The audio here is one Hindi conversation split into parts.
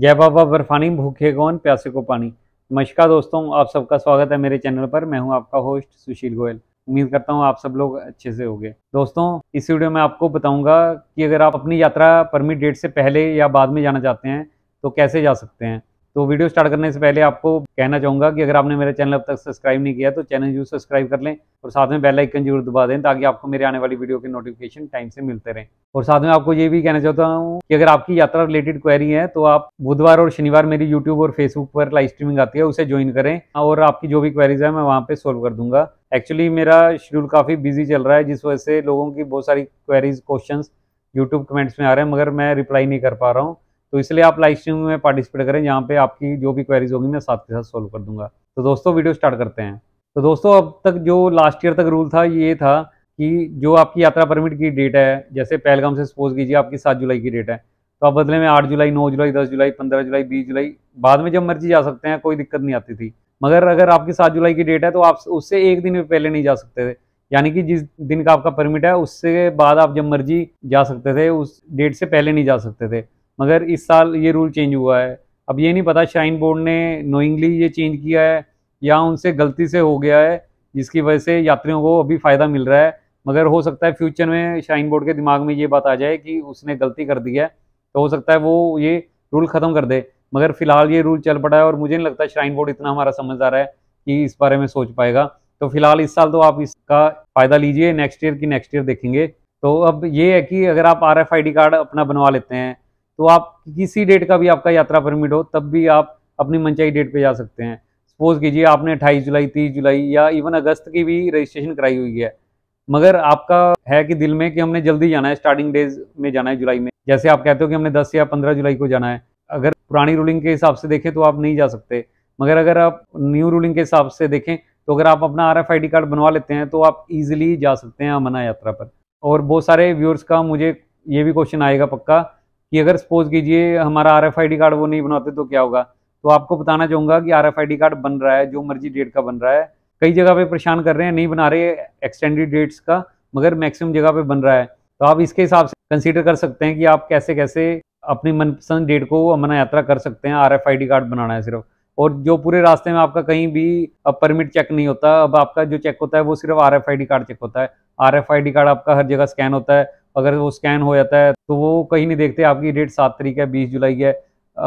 जय बाबा बर्फानी भूखे कौन प्यासे को पानी नमस्कार दोस्तों आप सबका स्वागत है मेरे चैनल पर मैं हूं आपका होस्ट सुशील गोयल उम्मीद करता हूं आप सब लोग अच्छे से होंगे दोस्तों इस वीडियो में आपको बताऊंगा कि अगर आप अपनी यात्रा परमिट डेट से पहले या बाद में जाना चाहते हैं तो कैसे जा सकते हैं तो वीडियो स्टार्ट करने से पहले आपको कहना चाहूंगा कि अगर आपने मेरा चैनल अब तक सब्सक्राइब नहीं किया तो चैनल जरूर सब्सक्राइब कर लें और साथ में बेल आइकन जरूर दबा दें ताकि आपको मेरे आने वाली वीडियो के नोटिफिकेशन टाइम से मिलते रहें और साथ में आपको ये भी कहना चाहता हूँ कि अगर आपकी यात्रा रिलेटेड क्वेरी है तो आप बुधवार और शनिवार मेरी यूट्यूब और फेसबुक पर लाइव स्ट्रीमिंग आती है उसे ज्वाइन करें और आपकी जो भी क्वेरीज है मैं वहाँ पर सोल्व कर दूंगा एक्चुअली मेरा शेड्यूल काफ़ी बिजी चल रहा है जिस वजह से लोगों की बहुत सारी क्वेरीज क्वेश्चन यूट्यूब कमेंट्स में आ रहे हैं मगर मैं रिप्लाई नहीं कर पा रहा हूँ तो इसलिए आप लाइव स्ट्रीम में पार्टिसिपेट करें जहाँ पे आपकी जो भी क्वेरीज होगी मैं साथ के साथ सॉल्व कर दूंगा तो दोस्तों वीडियो स्टार्ट करते हैं तो दोस्तों अब तक जो लास्ट ईयर तक रूल था ये था कि जो आपकी यात्रा परमिट की डेट है जैसे पहलगाम से सपोज कीजिए आपकी सात जुलाई की डेट है तो आप बदले में आठ जुलाई नौ जुलाई दस जुलाई पंद्रह जुलाई बीस जुलाई बाद में जब मर्जी जा सकते हैं कोई दिक्कत नहीं आती थी मगर अगर आपकी सात जुलाई की डेट है तो आप उससे एक दिन भी पहले नहीं जा सकते थे यानी कि जिस दिन का आपका परमिट है उससे बाद आप जब मर्जी जा सकते थे उस डेट से पहले नहीं जा सकते थे मगर इस साल ये रूल चेंज हुआ है अब ये नहीं पता श्राइन बोर्ड ने नोइंगली ये चेंज किया है या उनसे गलती से हो गया है जिसकी वजह से यात्रियों को अभी फ़ायदा मिल रहा है मगर हो सकता है फ्यूचर में श्राइन बोर्ड के दिमाग में ये बात आ जाए कि उसने गलती कर दी है तो हो सकता है वो ये रूल ख़त्म कर दे मगर फिलहाल ये रूल चल पड़ा है और मुझे नहीं लगता श्राइन बोर्ड इतना हमारा समझदार है कि इस बारे में सोच पाएगा तो फिलहाल इस साल तो आप इसका फ़ायदा लीजिए नेक्स्ट ईयर की नेक्स्ट ईयर देखेंगे तो अब ये है कि अगर आप आर कार्ड अपना बनवा लेते हैं तो आप किसी डेट का भी आपका यात्रा परमिट हो तब भी आप अपनी मनचाही डेट पे जा सकते हैं सपोज कीजिए आपने 28 जुलाई तीस जुलाई या इवन अगस्त की भी रजिस्ट्रेशन कराई हुई है मगर आपका है कि दिल में कि हमने जल्दी जाना है स्टार्टिंग डेज में जाना है जुलाई में जैसे आप कहते हो कि हमने दस या पंद्रह जुलाई को जाना है अगर पुरानी रूलिंग के हिसाब से देखें तो आप नहीं जा सकते मगर अगर आप न्यू रूलिंग के हिसाब से देखें तो अगर आप अपना आर एफ कार्ड बनवा लेते हैं तो आप ईजिली जा सकते हैं अमना यात्रा पर और बहुत सारे व्यूअर्स का मुझे ये भी क्वेश्चन आएगा पक्का कि अगर सपोज कीजिए हमारा आर कार्ड वो नहीं बनाते तो क्या होगा तो आपको बताना चाहूंगा कि आर कार्ड बन रहा है जो मर्जी डेट का बन रहा है कई जगह पे परेशान कर रहे हैं नहीं बना रहे एक्सटेंडेड डेट्स का मगर मैक्सिमम जगह पे बन रहा है तो आप इसके हिसाब से कंसीडर कर सकते हैं कि आप कैसे कैसे अपनी मनपसंद डेट को अमना यात्रा कर सकते हैं आर कार्ड बनाना है सिर्फ और जो पूरे रास्ते में आपका कहीं भी अब परमिट चेक नहीं होता अब आपका जो चेक होता है वो सिर्फ आर कार्ड चेक होता है आर कार्ड आपका हर जगह स्कैन होता है अगर वो स्कैन हो जाता है तो वो कहीं नहीं देखते आपकी डेट सात तारीख है बीस जुलाई है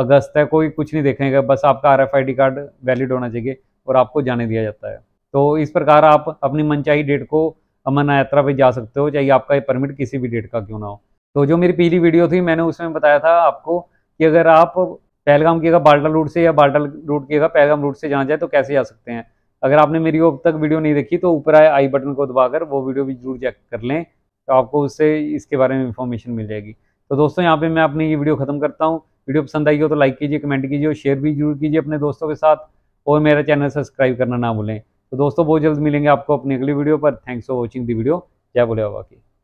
अगस्त है कोई कुछ नहीं देखेंगे बस आपका आर कार्ड वैलिड होना चाहिए और आपको जाने दिया जाता है तो इस प्रकार आप अपनी मनचाही डेट को अमन यात्रा पे जा सकते हो चाहे आपका ये परमिट किसी भी डेट का क्यों ना हो तो जो मेरी पहली वीडियो थी मैंने उसमें बताया था आपको कि अगर आप पहलगाम की अगर बाल्टा रूट से या बाल्टा रूट की अगर पहलगाम रूट से जाना जाए तो कैसे जा सकते हैं अगर आपने मेरी अब तक वीडियो नहीं देखी तो ऊपर आए आई बटन को दबाकर वो वीडियो भी जरूर चेक कर लें तो आपको उससे इसके बारे में इन्फॉर्मेशन मिल जाएगी तो दोस्तों यहाँ पे मैं अपनी ये वीडियो खत्म करता हूँ वीडियो पसंद आई हो तो लाइक कीजिए कमेंट कीजिए और शेयर भी जरूर कीजिए अपने दोस्तों के साथ और मेरा चैनल सब्सक्राइब करना ना भूलें तो दोस्तों बहुत जल्द मिलेंगे आपको अपनी अगली वीडियो पर thanks for watching the video जय बोले बाकी